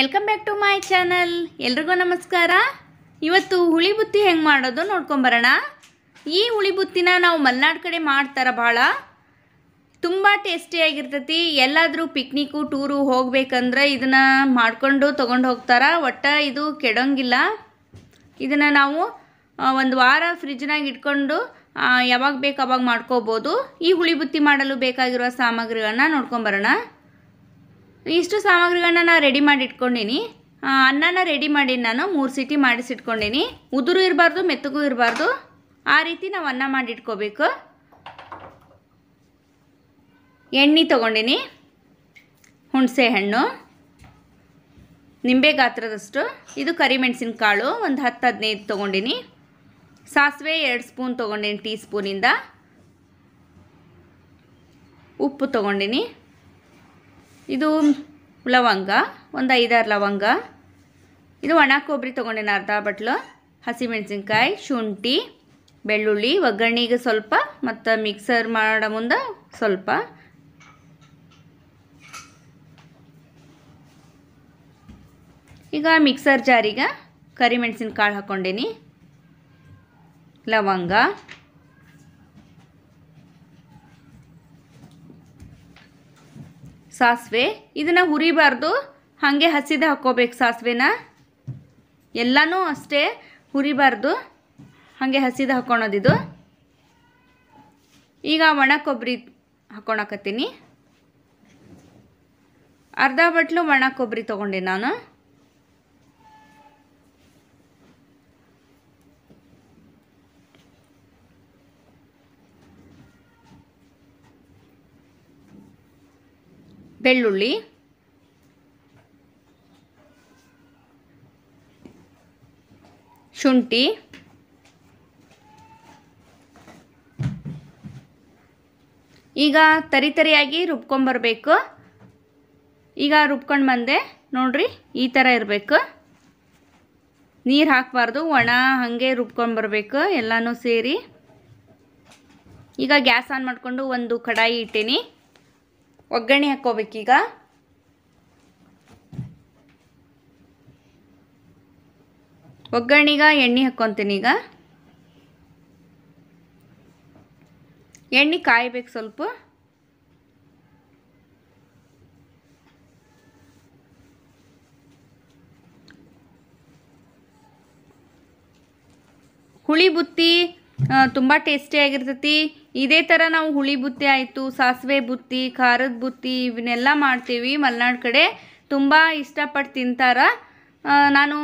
welcome back to my channel ಎಲ್ರಿಗೂ ನಮಸ್ಕಾರ ಇವತ್ತು ಹುಳಿ ಬುತ್ತಿ ಹೆಂಗೆ ಮಾಡೋದು ನೋಡ್ಕೊಂಬರೋಣ ಈ ಹುಳಿ ಬುತ್ತಿನ ನಾವು ಮಲೆನಾಡು ಕಡೆ ಮಾಡ್ತಾರೆ ಭಾಳ ತುಂಬ ಟೇಸ್ಟಿಯಾಗಿರ್ತೈತಿ ಎಲ್ಲಾದರೂ ಪಿಕ್ನಿಕ್ಕು ಟೂರು ಹೋಗ್ಬೇಕಂದ್ರೆ ಇದನ್ನು ಮಾಡಿಕೊಂಡು ತೊಗೊಂಡು ಹೋಗ್ತಾರ ಒಟ್ಟು ಇದು ಕೆಡೋಂಗಿಲ್ಲ ಇದನ್ನು ನಾವು ಒಂದು ವಾರ ಫ್ರಿಜ್ನಾಗ ಇಟ್ಕೊಂಡು ಯಾವಾಗ ಬೇಕು ಅವಾಗ ಮಾಡ್ಕೋಬೋದು ಈ ಹುಳಿ ಬುತ್ತಿ ಮಾಡಲು ಬೇಕಾಗಿರುವ ಸಾಮಗ್ರಿಗಳನ್ನ ನೋಡ್ಕೊಂಬರೋಣ ಇಷ್ಟು ಸಾಮಗ್ರಿಗಳನ್ನ ನಾನು ರೆಡಿ ಮಾಡಿ ಇಟ್ಕೊಂಡಿನಿ ಅನ್ನನ ರೆಡಿ ಮಾಡಿ ನಾನು ಮೂರು ಸೀಟಿ ಮಾಡಿಸಿಟ್ಕೊಂಡಿನಿ ಉದುರು ಇರಬಾರ್ದು ಮೆತ್ತಗೂ ಇರಬಾರ್ದು ಆ ರೀತಿ ನಾವು ಅನ್ನ ಮಾಡಿಟ್ಕೋಬೇಕು ಎಣ್ಣೆ ತೊಗೊಂಡಿನಿ ಹುಣಸೆ ಹಣ್ಣು ನಿಂಬೆ ಗಾತ್ರದಷ್ಟು ಇದು ಕಾಳು ಒಂದು ಹತ್ತು ಹದಿನೈದು ತೊಗೊಂಡಿನಿ ಸಾಸಿವೆ ಎರಡು ಸ್ಪೂನ್ ತೊಗೊಂಡಿನಿ ಟೀ ಸ್ಪೂನಿಂದ ಉಪ್ಪು ತೊಗೊಂಡಿನಿ ಇದು ಲವಂಗ ಒಂದು ಐದಾರು ಲವಂಗ ಇದು ಒಣ ಕೊಬ್ಬರಿ ತೊಗೊಂಡೇನೆ ಅರ್ಧ ಬಟ್ಲು ಹಸಿಮೆಣಸಿನ್ಕಾಯಿ ಶುಂಠಿ ಬೆಳ್ಳುಳ್ಳಿ ಒಗ್ಗರಣೆಗೆ ಸ್ವಲ್ಪ ಮತ್ತು ಮಿಕ್ಸರ್ ಮಾಡೋ ಮುಂದೆ ಸ್ವಲ್ಪ ಈಗ ಮಿಕ್ಸರ್ ಜಾರಿಗೆ ಕರಿಮೆಣಸಿನ ಕಾಳು ಹಾಕ್ಕೊಂಡೇನಿ ಲವಂಗ ಸಾಸಿವೆ ಇದನ್ನು ಹುರಿಬಾರ್ದು ಹಾಗೆ ಹಸಿದ ಹಾಕೋಬೇಕು ಸಾಸಿವೆನ ಎಲ್ಲನೂ ಅಷ್ಟೇ ಹುರಿಬಾರ್ದು ಹಾಗೆ ಹಸಿದ ಇದು ಈಗ ಒಣ ಕೊಬ್ಬರಿ ಹಾಕ್ಕೊಳಕತ್ತೀನಿ ಅರ್ಧ ಬಟ್ಲು ಒಣ ಕೊಬ್ಬರಿ ತೊಗೊಂಡೆ ನಾನು ಬೆಳ್ಳುಳ್ಳಿ ಶುಂಠಿ ಈಗ ತರಿತರಿಯಾಗಿ ರುಬ್ಕೊಂಬರ್ಬೇಕು ಈಗ ರುಬ್ಕೊಂಡು ಬಂದೆ ನೋಡ್ರಿ ಈ ಥರ ಇರಬೇಕು ನೀರು ಹಾಕಬಾರ್ದು ಒಣ ಹಾಗೆ ರುಬ್ಕೊಂಬರ್ಬೇಕು ಬರಬೇಕು ಎಲ್ಲನೂ ಸೇರಿ ಈಗ ಗ್ಯಾಸ್ ಆನ್ ಮಾಡಿಕೊಂಡು ಒಂದು ಕಡಾಯಿ ಇಟ್ಟೀನಿ ಒಗ್ಗರಣೆ ಹಾಕ್ಕೋಬೇಕೀಗ ಒಗ್ಗರಣೆಗ ಎಣ್ಣೆ ಹಾಕ್ಕೊತೀನಿ ಈಗ ಎಣ್ಣೆ ಕಾಯಬೇಕು ಸ್ವಲ್ಪ ಹುಳಿ ಬುತ್ತಿ ತುಂಬ ಟೇಸ್ಟಿಯಾಗಿರ್ತೈತಿ ಇದೇ ಥರ ನಾವು ಹುಳಿ ಬುತ್ತಿ ಆಯಿತು ಸಾಸಿವೆ ಬುತ್ತಿ ಖಾರದ ಬುತ್ತಿ ಇವನ್ನೆಲ್ಲ ಮಾಡ್ತೀವಿ ಮಲೆನಾಡು ಕಡೆ ತುಂಬ ಇಷ್ಟಪಟ್ಟು ತಿಂತಾರೆ ನಾನು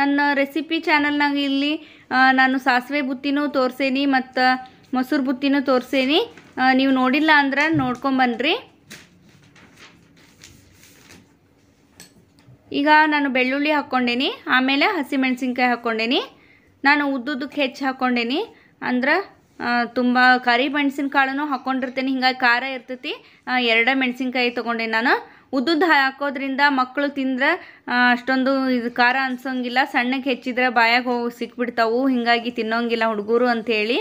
ನನ್ನ ರೆಸಿಪಿ ಚಾನಲ್ನಾಗ ಇಲ್ಲಿ ನಾನು ಸಾಸಿವೆ ಬುತ್ತಿನೂ ತೋರಿಸೇನಿ ಮತ್ತು ಮೊಸರು ಬುತ್ತಿನೂ ತೋರಿಸೇನಿ ನೀವು ನೋಡಿಲ್ಲ ಅಂದ್ರೆ ನೋಡ್ಕೊಂಬನ್ರಿ ಈಗ ನಾನು ಬೆಳ್ಳುಳ್ಳಿ ಹಾಕ್ಕೊಂಡೇನಿ ಆಮೇಲೆ ಹಸಿಮೆಣಸಿನ್ಕಾಯಿ ಹಾಕ್ಕೊಂಡೇನಿ ನಾನು ಉದ್ದುದ್ದಕ್ಕೆ ಹೆಚ್ಚು ಹಾಕ್ಕೊಂಡೇನಿ ಅಂದ್ರೆ ತುಂಬ ಕರಿ ಕಾಳನ್ನು ಹಾಕ್ಕೊಂಡಿರ್ತೀನಿ ಹಿಂಗಾಗಿ ಖಾರ ಇರ್ತೈತಿ ಎರಡೇ ಮೆಣಸಿನ್ಕಾಯಿ ತಗೊಂಡೆ ನಾನು ಉದ್ದುದ್ದು ಹಾಕೋದ್ರಿಂದ ಮಕ್ಕಳು ತಿಂದ್ರೆ ಅಷ್ಟೊಂದು ಇದು ಖಾರ ಅನ್ಸೋಂಗಿಲ್ಲ ಸಣ್ಣಕ್ಕೆ ಹೆಚ್ಚಿದ್ರೆ ಬಾಯಾಗಿ ಹೋಗಿ ಸಿಕ್ಬಿಡ್ತಾವು ಹಿಂಗಾಗಿ ತಿನ್ನೋಂಗಿಲ್ಲ ಹುಡುಗರು ಅಂಥೇಳಿ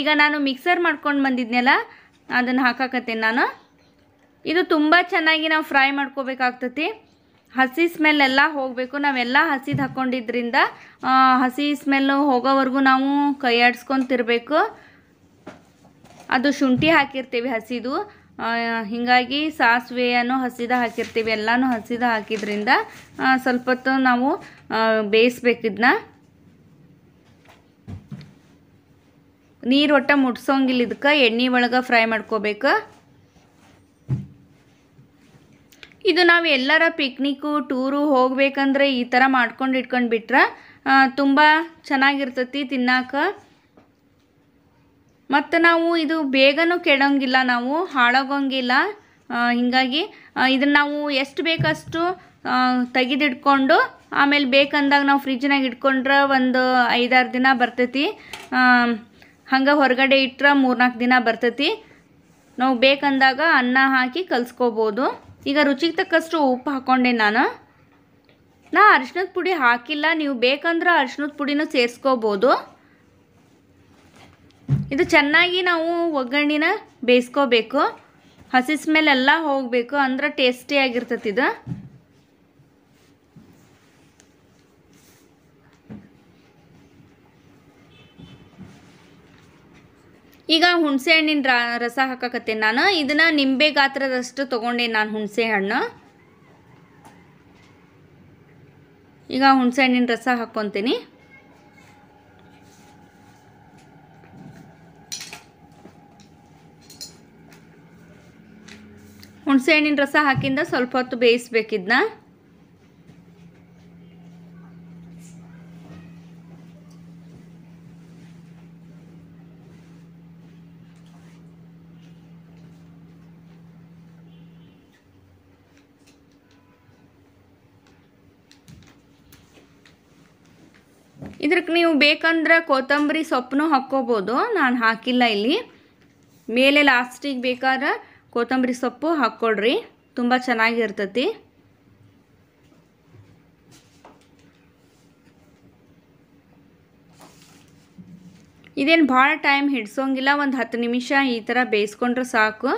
ಈಗ ನಾನು ಮಿಕ್ಸರ್ ಮಾಡ್ಕೊಂಡು ಬಂದಿದ್ನಲ್ಲ ಅದನ್ನು ಹಾಕಾಕತ್ತೇನೆ ನಾನು ಇದು ತುಂಬ ಚೆನ್ನಾಗಿ ನಾವು ಫ್ರೈ ಮಾಡ್ಕೋಬೇಕಾಗ್ತತಿ ಹಸಿ ಸ್ಮೆಲ್ ಎಲ್ಲ ಹೋಗಬೇಕು ನಾವೆಲ್ಲ ಹಸಿದು ಹಾಕ್ಕೊಂಡಿದ್ರಿಂದ ಹಸಿ ಸ್ಮೆಲ್ಲು ಹೋಗೋವರೆಗೂ ನಾವು ಕೈಯಾಡ್ಸ್ಕೊತಿರ್ಬೇಕು ಅದು ಶುಂಠಿ ಹಾಕಿರ್ತೀವಿ ಹಸಿದು ಹೀಗಾಗಿ ಸಾಸಿವೆಯನ್ನು ಹಸಿದ ಹಾಕಿರ್ತೀವಿ ಎಲ್ಲನೂ ಹಸಿದ ಹಾಕಿದ್ರಿಂದ ಸ್ವಲ್ಪ ಹೊತ್ತು ನಾವು ಬೇಯಿಸ್ಬೇಕಿದ್ನ ನೀರು ಒಟ್ಟ ಮುಟ್ಸೋಂಗಿಲ್ಲ ಇದಕ್ಕೆ ಎಣ್ಣೆ ಒಳಗೆ ಫ್ರೈ ಮಾಡ್ಕೋಬೇಕು ಇದು ನಾವು ಎಲ್ಲರ ಪಿಕ್ನಿಕ್ಕು ಟೂರು ಹೋಗಬೇಕಂದ್ರೆ ಈ ಥರ ಮಾಡ್ಕೊಂಡು ಇಟ್ಕೊಂಡು ಬಿಟ್ರೆ ತುಂಬ ಚೆನ್ನಾಗಿರ್ತತಿ ತಿನ್ನಾಕ ಮತ್ತು ನಾವು ಇದು ಬೇಗನೂ ಕೆಡೋಂಗಿಲ್ಲ ನಾವು ಹಾಳಾಗೋಂಗಿಲ್ಲ ಹೀಗಾಗಿ ಇದನ್ನು ನಾವು ಎಷ್ಟು ಬೇಕಷ್ಟು ತೆಗೆದಿಟ್ಕೊಂಡು ಆಮೇಲೆ ಬೇಕಂದಾಗ ನಾವು ಫ್ರಿಜ್ನಾಗ ಇಟ್ಕೊಂಡ್ರೆ ಒಂದು ಐದಾರು ದಿನ ಬರ್ತೈತಿ ಹಂಗೆ ಹೊರಗಡೆ ಇಟ್ಟರೆ ಮೂರ್ನಾಲ್ಕು ದಿನ ಬರ್ತೈತಿ ನಾವು ಬೇಕಂದಾಗ ಅನ್ನ ಹಾಕಿ ಕಲಿಸ್ಕೋಬೋದು ಈಗ ರುಚಿಗೆ ತಕ್ಕಷ್ಟು ಉಪ್ಪು ಹಾಕ್ಕೊಂಡೆ ನಾನು ನಾ ಅರಿಶಿನದ ಪುಡಿ ಹಾಕಿಲ್ಲ ನೀವು ಬೇಕಂದ್ರೆ ಅರಿಶಿನದ ಪುಡಿನೂ ಸೇರಿಸ್ಕೋಬೋದು ಇದು ಚೆನ್ನಾಗಿ ನಾವು ಒಗ್ಗರಣಿನ ಬೇಯಿಸ್ಕೋಬೇಕು ಹಸಿ ಸ್ಮೆಲ್ ಎಲ್ಲ ಹೋಗಬೇಕು ಅಂದ್ರೆ ಟೇಸ್ಟಿಯಾಗಿರ್ತತಿ ಇದು ಈಗ ಹುಣಸೆ ಹಣ್ಣಿನ ರಸ ಹಾಕಕತ್ತೇನೆ ನಾನು ಇದನ್ನು ನಿಂಬೆ ಗಾತ್ರದಷ್ಟು ತೊಗೊಂಡೆ ನಾನು ಹುಣಸೆ ಹಣ್ಣು ಈಗ ಹುಣಸೆ ಹಣ್ಣಿನ ರಸ ಹಾಕ್ಕೊತೀನಿ ಹುಣಸೆ ಹಣ್ಣಿನ ರಸ ಹಾಕಿಂದ ಸ್ವಲ್ಪ ಹೊತ್ತು ಬೇಯಿಸ್ಬೇಕಿದ್ನ ಇದಕ್ಕೆ ನೀವು ಬೇಕಂದ್ರೆ ಕೊತ್ತಂಬರಿ ಸೊಪ್ಪನ್ನು ಹಾಕ್ಕೋಬೋದು ನಾನು ಹಾಕಿಲ್ಲ ಇಲ್ಲಿ ಮೇಲೆ ಲಾಸ್ಟಿಗೆ ಬೇಕಾದ್ರೆ ಕೊತ್ತಂಬರಿ ಸೊಪ್ಪು ಹಾಕ್ಕೊಡ್ರಿ ತುಂಬ ಚೆನ್ನಾಗಿರ್ತತಿ ಇದೇನು ಭಾಳ ಟೈಮ್ ಹಿಡ್ಸೋಂಗಿಲ್ಲ ಒಂದು ಹತ್ತು ನಿಮಿಷ ಈ ಥರ ಬೇಯಿಸ್ಕೊಂಡ್ರೆ ಸಾಕು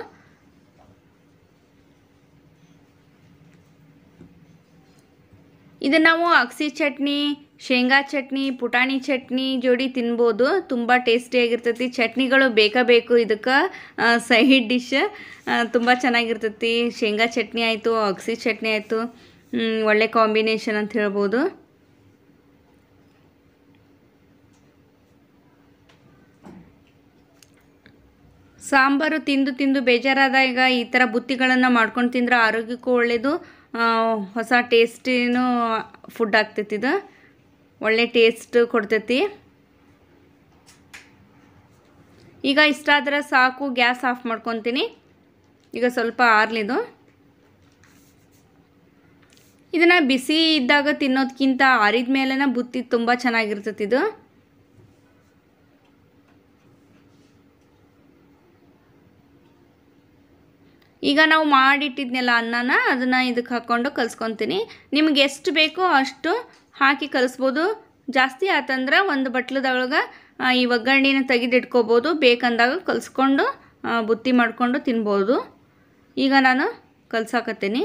ಇದು ನಾವು ಅಕ್ಸಿ ಚಟ್ನಿ ಶೇಂಗಾ ಚಟ್ನಿ ಪುಟಾಣಿ ಚಟ್ನಿ ಜೋಡಿ ತಿನ್ಬೋದು ತುಂಬ ಟೇಸ್ಟಿಯಾಗಿರ್ತೈತಿ ಚಟ್ನಿಗಳು ಬೇಕೇ ಬೇಕು ಇದಕ್ಕೆ ಸೈಡ್ ಡಿಶ್ ತುಂಬ ಚೆನ್ನಾಗಿರ್ತೈತಿ ಶೇಂಗಾ ಚಟ್ನಿ ಆಯಿತು ಅಗ್ಸಿ ಚಟ್ನಿ ಆಯಿತು ಒಳ್ಳೆ ಕಾಂಬಿನೇಷನ್ ಅಂತ ಹೇಳ್ಬೋದು ಸಾಂಬಾರು ತಿಂದು ತಿಂದು ಬೇಜಾರಾದಾಗ ಈ ಥರ ಬುತ್ತಿಗಳನ್ನು ಮಾಡ್ಕೊಂಡು ತಿಂದರೆ ಆರೋಗ್ಯಕ್ಕೂ ಒಳ್ಳೆಯದು ಹೊಸ ಟೇಸ್ಟಿನೂ ಫುಡ್ ಆಗ್ತೈತಿದು ಒಳ್ಳೆ ಟೇಸ್ಟ್ ಕೊಡ್ತೈತಿ ಈಗ ಇಷ್ಟ ಸಾಕು ಗ್ಯಾಸ್ ಆಫ್ ಮಾಡ್ಕೊತೀನಿ ಈಗ ಸ್ವಲ್ಪ ಆರ್ಲಿದು ಇದನ್ನು ಬಿಸಿ ಇದ್ದಾಗ ತಿನ್ನೋದಕ್ಕಿಂತ ಆರಿದ ಮೇಲೆನ ಬುತ್ತಿ ತುಂಬ ಚೆನ್ನಾಗಿರ್ತೈತಿ ಇದು ಈಗ ನಾವು ಮಾಡಿಟ್ಟಿದ್ನೆಲ್ಲ ಅನ್ನನ ಅದನ್ನು ಇದಕ್ಕೆ ಹಾಕ್ಕೊಂಡು ಕಲಿಸ್ಕೊತೀನಿ ನಿಮ್ಗೆ ಎಷ್ಟು ಬೇಕೋ ಅಷ್ಟು ಹಾಕಿ ಕಲಿಸ್ಬೋದು ಜಾಸ್ತಿ ಆತಂದ್ರೆ ಒಂದು ಬಟ್ಲದೊಳಗೆ ಈ ಒಗ್ಗರಣೆನ ತೆಗೆದಿಟ್ಕೋಬೋದು ಬೇಕಂದಾಗ ಕಲಿಸ್ಕೊಂಡು ಬುತ್ತಿ ಮಾಡಿಕೊಂಡು ತಿನ್ಬೋದು ಈಗ ನಾನು ಕಲ್ಸಾಕತ್ತೀನಿ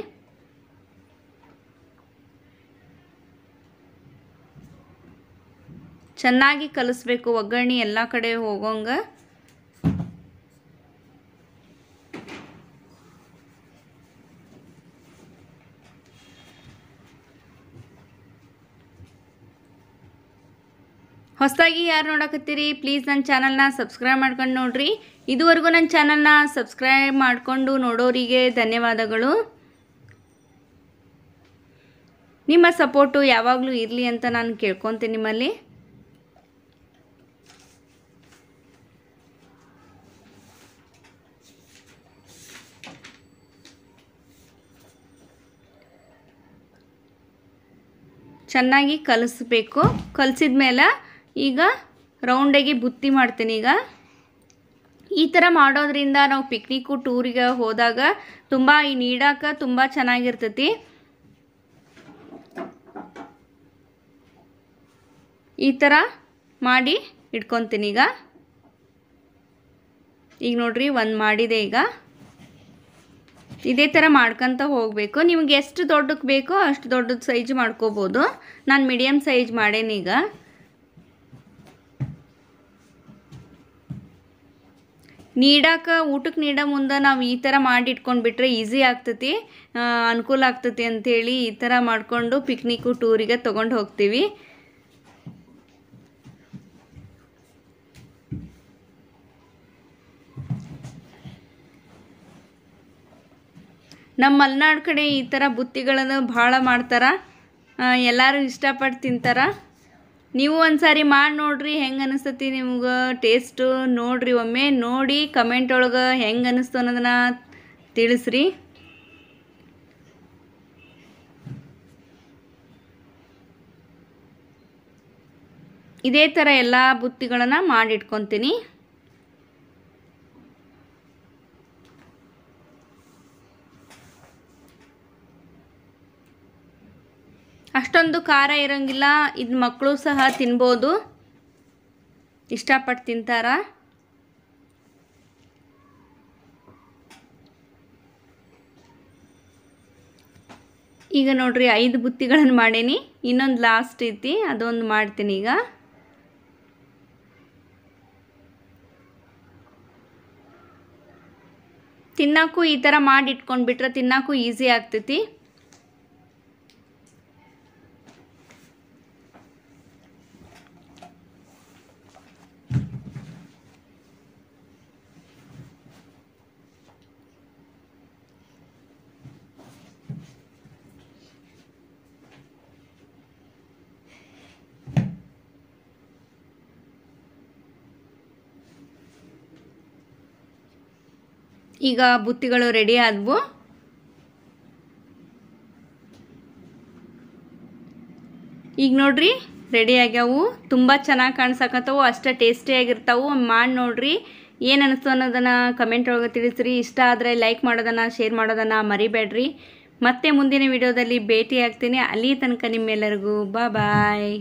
ಚೆನ್ನಾಗಿ ಕಲಿಸ್ಬೇಕು ಒಗ್ಗರಣೆ ಎಲ್ಲ ಕಡೆ ಹೋಗೋಂಗೆ ಹೊಸದಾಗಿ ಯಾರು ನೋಡಕತ್ತೀರಿ ಪ್ಲೀಸ್ ನನ್ನ ಚಾನಲ್ನ ಸಬ್ಸ್ಕ್ರೈಬ್ ಮಾಡ್ಕೊಂಡು ನೋಡ್ರಿ ಇದುವರೆಗೂ ನನ್ನ ಚಾನಲ್ನ ಸಬ್ಸ್ಕ್ರೈಬ್ ಮಾಡಿಕೊಂಡು ನೋಡೋರಿಗೆ ಧನ್ಯವಾದಗಳು ನಿಮ್ಮ ಸಪೋರ್ಟು ಯಾವಾಗಲೂ ಇರಲಿ ಅಂತ ನಾನು ಕೇಳ್ಕೊತೀನಿ ನಿಮ್ಮಲ್ಲಿ ಚೆನ್ನಾಗಿ ಕಲಿಸ್ಬೇಕು ಕಲಿಸಿದ ಮೇಲೆ ಈಗ ರೌಂಡಾಗಿ ಬುತ್ತಿ ಮಾಡ್ತೀನಿ ಈಗ ಈ ಥರ ಮಾಡೋದ್ರಿಂದ ನಾವು ಪಿಕ್ನಿಕ್ಕು ಟೂರಿಗೆ ಹೋದಾಗ ತುಂಬ ಈ ನೀಡಕ್ಕೆ ತುಂಬ ಚೆನ್ನಾಗಿರ್ತೈತಿ ಈ ಥರ ಮಾಡಿ ಇಟ್ಕೊತೀನಿ ಈಗ ಈಗ ನೋಡ್ರಿ ಒಂದು ಮಾಡಿದೆ ಈಗ ಇದೇ ಥರ ಮಾಡ್ಕೊತ ಹೋಗಬೇಕು ನಿಮ್ಗೆ ಎಷ್ಟು ದೊಡ್ಡಕ್ಕೆ ಬೇಕೋ ಅಷ್ಟು ದೊಡ್ಡದು ಸೈಜ್ ಮಾಡ್ಕೋಬೋದು ನಾನು ಮೀಡಿಯಮ್ ಸೈಜ್ ಮಾಡೇನೀಗ ನೀಡಾಕ ಊಟಕ್ಕೆ ನೀಡೋ ಮುಂದೆ ನಾವು ಈ ಥರ ಮಾಡಿ ಬಿಟ್ಟರೆ ಈಸಿ ಆಗ್ತತಿ ಅನುಕೂಲ ಆಗ್ತತಿ ಅಂಥೇಳಿ ಈ ಥರ ಮಾಡಿಕೊಂಡು ಪಿಕ್ನಿಕ್ಕು ಟೂರಿಗೆ ತೊಗೊಂಡು ಹೋಗ್ತೀವಿ ನಮ್ಮ ಮಲೆನಾಡು ಕಡೆ ಈ ಥರ ಬುತ್ತಿಗಳನ್ನು ಭಾಳ ಮಾಡ್ತಾರೆ ಎಲ್ಲರೂ ಇಷ್ಟಪಟ್ಟು ತಿಂತಾರೆ ನೀವು ಒಂದು ಸಾರಿ ಮಾಡಿ ನೋಡ್ರಿ ಹೆಂಗೆ ಅನಿಸ್ತತಿ ನಿಮ್ಗೆ ಟೇಸ್ಟು ನೋಡ್ರಿ ಒಮ್ಮೆ ನೋಡಿ ಕಮೆಂಟ್ ಒಳಗೆ ಹೆಂಗೆ ಅನ್ನಿಸ್ತು ಅನ್ನೋದನ್ನ ತಿಳಿಸ್ರಿ ಇದೇ ಥರ ಎಲ್ಲ ಬುತ್ತಿಗಳನ್ನು ಮಾಡಿಟ್ಕೊತೀನಿ ಅಷ್ಟೊಂದು ಖಾರ ಇರೋಂಗಿಲ್ಲ ಇದು ಮಕ್ಕಳು ಸಹ ತಿನ್ಬೋದು ಇಷ್ಟಪಟ್ಟು ತಿಂತಾರ ಈಗ ನೋಡ್ರಿ ಐದು ಬುತ್ತಿಗಳನ್ನು ಮಾಡೀನಿ ಇನ್ನೊಂದು ಲಾಸ್ಟ್ ಐತಿ ಅದೊಂದು ಮಾಡ್ತೀನಿ ಈಗ ತಿನ್ನೋಕ್ಕೂ ಈ ಥರ ಮಾಡಿ ಬಿಟ್ರೆ ತಿನ್ನೋಕ್ಕೂ ಈಸಿ ಆಗ್ತೈತಿ ಈಗ ಬುತ್ತಿಗಳು ರೆಡಿ ಆದವು ಈಗ ನೋಡ್ರಿ ರೆಡಿ ಆಗ್ಯಾವು ತುಂಬ ಚೆನ್ನಾಗಿ ಕಾಣಿಸಕತ್ತವು ಅಷ್ಟೇ ಆಗಿರ್ತಾವು ಮಾಡಿ ನೋಡ್ರಿ ಏನು ಅನಿಸ್ತು ಅನ್ನೋದನ್ನು ಕಮೆಂಟ್ ಒಳಗೆ ತಿಳಿಸ್ರಿ ಇಷ್ಟ ಆದರೆ ಲೈಕ್ ಮಾಡೋದನ್ನು ಶೇರ್ ಮಾಡೋದನ್ನು ಮರಿಬೇಡ್ರಿ ಮತ್ತೆ ಮುಂದಿನ ವಿಡಿಯೋದಲ್ಲಿ ಭೇಟಿ ಆಗ್ತೀನಿ ಅಲ್ಲಿ ತನಕ ನಿಮ್ಮೆಲ್ಲರಿಗೂ ಬಾಯ್